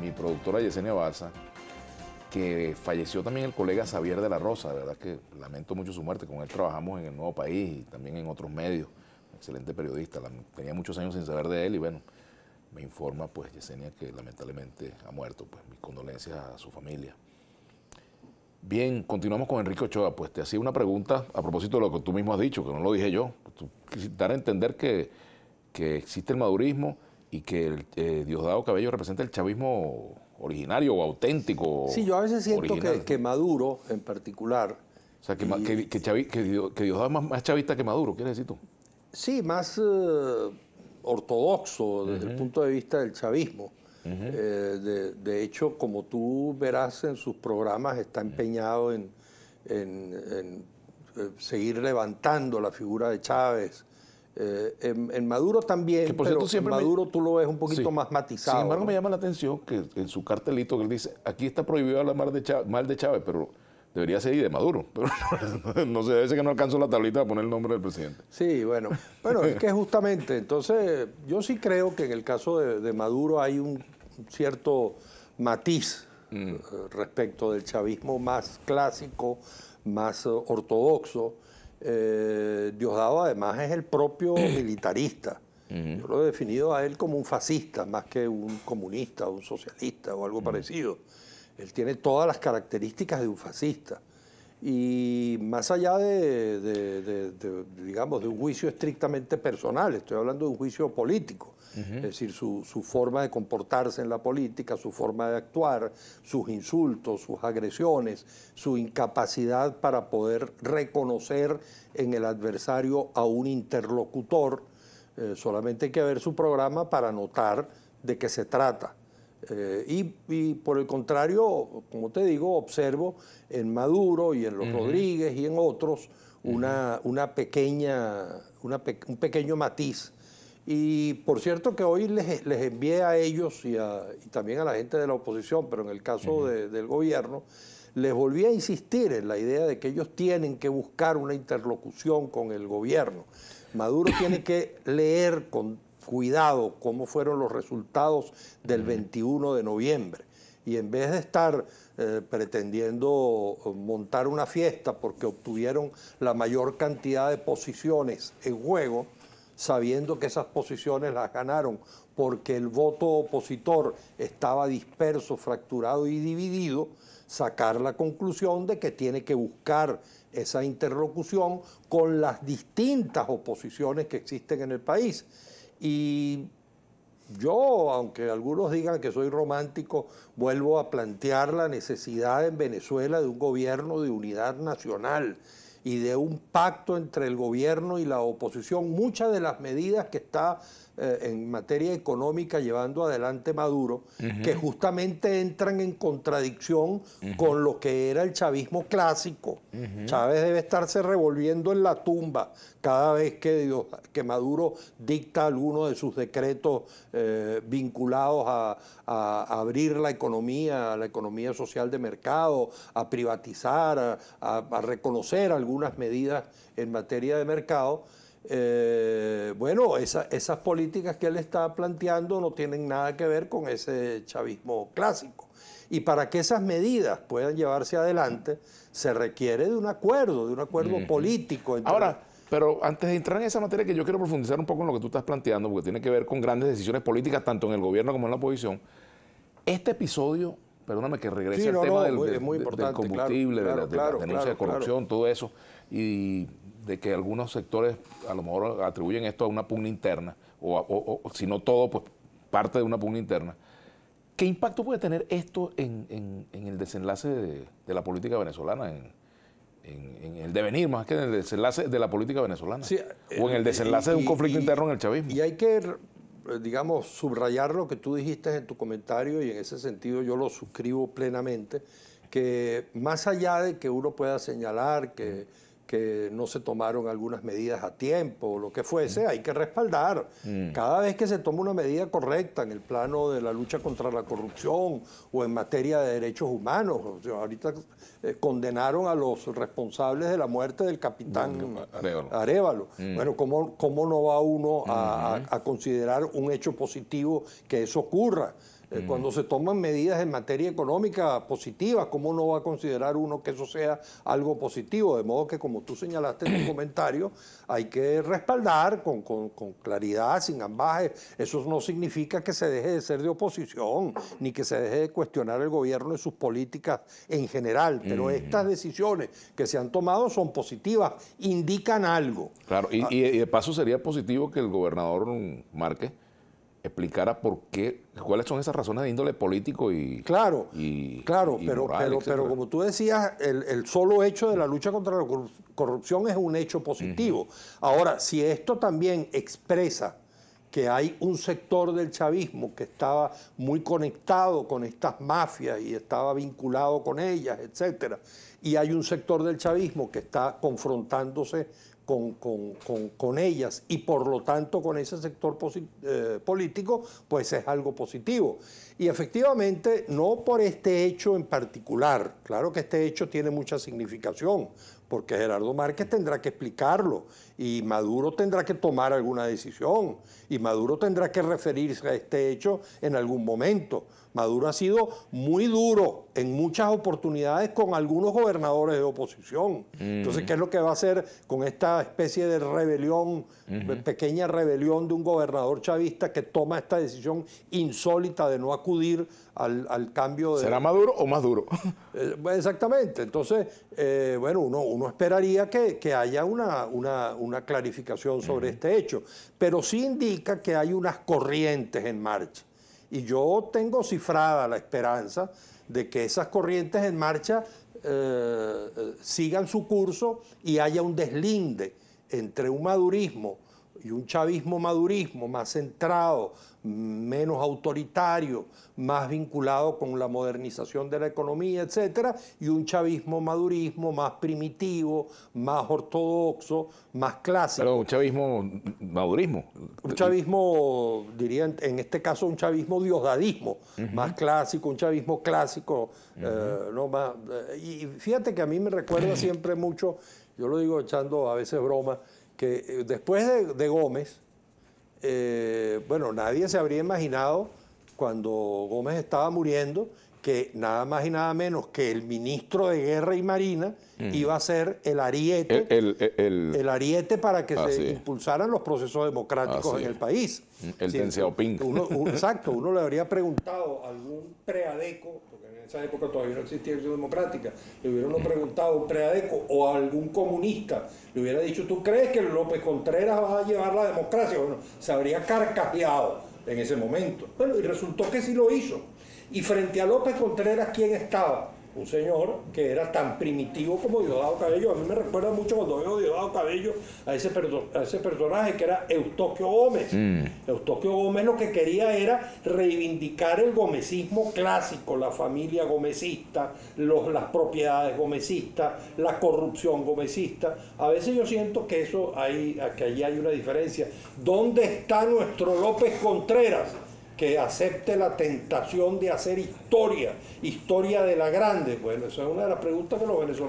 mi productora Yesenia Barza, que falleció también el colega Xavier de la Rosa, de verdad que lamento mucho su muerte, con él trabajamos en el Nuevo País y también en otros medios, excelente periodista, tenía muchos años sin saber de él y bueno, me informa pues Yesenia que lamentablemente ha muerto, pues mis condolencias a su familia. Bien, continuamos con Enrique Ochoa. Pues te hacía una pregunta a propósito de lo que tú mismo has dicho, que no lo dije yo. dar a entender que, que, existe el madurismo y que el, eh, Diosdado Cabello representa el chavismo originario o auténtico. Sí, yo a veces siento que, Maduro en particular... O sea, que, Diosdado es más, chavista que Maduro, ¿quieres decir tú? Sí, más eh, ortodoxo desde el punto de vista del chavismo. Eh, de, hecho, como tú verás en sus programas, está empeñado en, en seguir levantando la figura de Chávez, eh, en, Maduro también, por pero en Maduro tú lo ves un poquito más matizado. Sin embargo, me llama la atención que en su cartelito que él dice, aquí está prohibido hablar mal de Chávez, mal de Chávez pero debería ser y de Maduro. Pero no, sé, debe ser que no alcanzó la tablita a poner el nombre del presidente. Sí, bueno, bueno, es que justamente, entonces yo sí creo que en el caso de, Maduro hay un cierto matiz mm. eh, respecto del chavismo más clásico, más eh, ortodoxo, eh, Diosdado además es el propio militarista. Yo lo he definido a él como un fascista, más que un comunista, un socialista o algo parecido. Él tiene todas las características de un fascista. Y más allá de, digamos, de un juicio estrictamente personal, estoy hablando de un juicio político, es decir, su, forma de comportarse en la política, su forma de actuar, sus insultos, sus agresiones, su incapacidad para poder reconocer en el adversario a un interlocutor, eh, solamente hay que ver su programa para notar de qué se trata eh, y, por el contrario, como te digo, observo en Maduro y en los Rodríguez y en otros una, una pequeña, un pequeño matiz. Y por cierto que hoy les, les envié a ellos y, también a la gente de la oposición, pero en el caso del gobierno, les volví a insistir en la idea de que ellos tienen que buscar una interlocución con el gobierno. Maduro tiene que leer con cuidado cómo fueron los resultados del 21 de noviembre. Y en vez de estar eh, pretendiendo eh, montar una fiesta porque obtuvieron la mayor cantidad de posiciones en juego, sabiendo que esas posiciones las ganaron porque el voto opositor estaba disperso, fracturado y dividido, sacar la conclusión de que tiene que buscar esa interlocución con las distintas oposiciones que existen en el país. Y yo, aunque algunos digan que soy romántico, vuelvo a plantear la necesidad en Venezuela de un gobierno de unidad nacional y de un pacto entre el gobierno y la oposición. Muchas de las medidas que está eh, en materia económica llevando adelante Maduro, que justamente entran en contradicción con lo que era el chavismo clásico. Chávez debe estarse revolviendo en la tumba cada vez que, que Maduro dicta alguno de sus decretos eh, vinculados a, abrir la economía, a la economía social de mercado, a privatizar, a reconocer algunas medidas en materia de mercado eh, bueno, esas políticas que él está planteando no tienen nada que ver con ese chavismo clásico. Y para que esas medidas puedan llevarse adelante, se requiere de un acuerdo, de un acuerdo político. Ahora, pero antes de entrar en esa materia, que yo quiero profundizar un poco en lo que tú estás planteando, porque tiene que ver con grandes decisiones políticas, tanto en el gobierno como en la oposición, este episodio, perdóname que regrese al tema del, combustible, de, la, denuncia de corrupción, todo eso, y de que algunos sectores a lo mejor atribuyen esto a una pugna interna, o, si no todo, pues parte de una pugna interna. ¿Qué impacto puede tener esto en, el desenlace de, la política venezolana, en, el devenir más que en el desenlace de la política venezolana? o en el eh, desenlace de un conflicto interno en el chavismo. Y hay que, digamos, subrayar lo que tú dijiste en tu comentario y en ese sentido yo lo suscribo plenamente, que más allá de que uno pueda señalar que que no se tomaron algunas medidas a tiempo o lo que fuese, hay que respaldar. Mm. Cada vez que se toma una medida correcta en el plano de la lucha contra la corrupción o en materia de derechos humanos, ahorita eh, condenaron a los responsables de la muerte del capitán Arevalo. Mm. Bueno, ¿cómo, ¿cómo, no va uno a considerar un hecho positivo que eso ocurra? Eh, mm. Cuando se toman medidas en materia económica positivas, ¿cómo no va a considerar uno que eso sea algo positivo? De modo que, como tú señalaste en tu comentario, hay que respaldar con, claridad, sin ambajes. Eso no significa que se deje de ser de oposición, ni que se deje de cuestionar el gobierno y sus políticas en general. Pero mm. estas decisiones que se han tomado son positivas, indican algo. Claro, y, ah. de paso sería positivo que el gobernador marque explicara por qué, cuáles son esas razones de índole político y. Claro, y, claro, pero, pero, como tú decías, el, solo hecho de la lucha contra la corrupción es un hecho positivo. Ahora, si esto también expresa que hay un sector del chavismo que estaba muy conectado con estas mafias y estaba vinculado con ellas, etcétera, y hay un sector del chavismo que está confrontándose con, con, ellas y por lo tanto con ese sector eh, político, pues es algo positivo. Y efectivamente, no por este hecho en particular, claro que este hecho tiene mucha significación, porque Gerardo Márquez tendrá que explicarlo y Maduro tendrá que tomar alguna decisión y Maduro tendrá que referirse a este hecho en algún momento. Maduro ha sido muy duro en muchas oportunidades con algunos gobernadores de oposición. Entonces, mm. ¿qué es lo que va a hacer con esta especie de rebelión, pequeña rebelión de un gobernador chavista que toma esta decisión insólita de no acudir al, cambio de... ¿Será Maduro o más duro? Eh, exactamente. Entonces, eh, bueno, uno, esperaría que, haya una, clarificación sobre este hecho, pero sí indica que hay unas corrientes en marcha. Y yo tengo cifrada la esperanza de que esas corrientes en marcha eh, eh, sigan su curso y haya un deslinde entre un madurismo y un chavismo madurismo más centrado, menos autoritario, más vinculado con la modernización de la economía, etc. y un chavismo madurismo más primitivo, más ortodoxo, más clásico. Pero un chavismo madurismo. Un chavismo, diría en este caso, un chavismo diosdadismo, más clásico, un chavismo clásico. Eh, no más, eh, y fíjate que a mí me recuerda siempre mucho, yo lo digo echando a veces broma, que eh, después de, Gómez, eh, bueno, nadie se habría imaginado cuando Gómez estaba muriendo que nada más y nada menos que el ministro de Guerra y Marina mm. iba a ser el ariete, el, ariete para que se impulsaran los procesos democráticos en el país. Mm, el sí, Pinto. exacto, uno le habría preguntado a algún preadeco, porque en esa época todavía no existía acción democrática, le hubieran preguntado a un preadeco o a algún comunista, le hubiera dicho, ¿tú crees que López Contreras va a llevar la democracia? Bueno, se habría carcajeado en ese momento. Bueno, y resultó que sí lo hizo. Y frente a López Contreras, ¿quién estaba? Un señor que era tan primitivo como Diosdado Cabello. A mí me recuerda mucho cuando veo Diosdado Cabello a ese, a ese personaje que era Eustoquio Gómez. Mm. Eustoquio Gómez lo que quería era reivindicar el gomecismo clásico, la familia gomecista, los, las propiedades gomecistas, la corrupción gomecista. A veces yo siento que eso hay, que allí hay una diferencia. ¿Dónde está nuestro López Contreras? que acepte la tentación de hacer historia, historia de la grande. Bueno, eso es una de las preguntas que los venezolanos...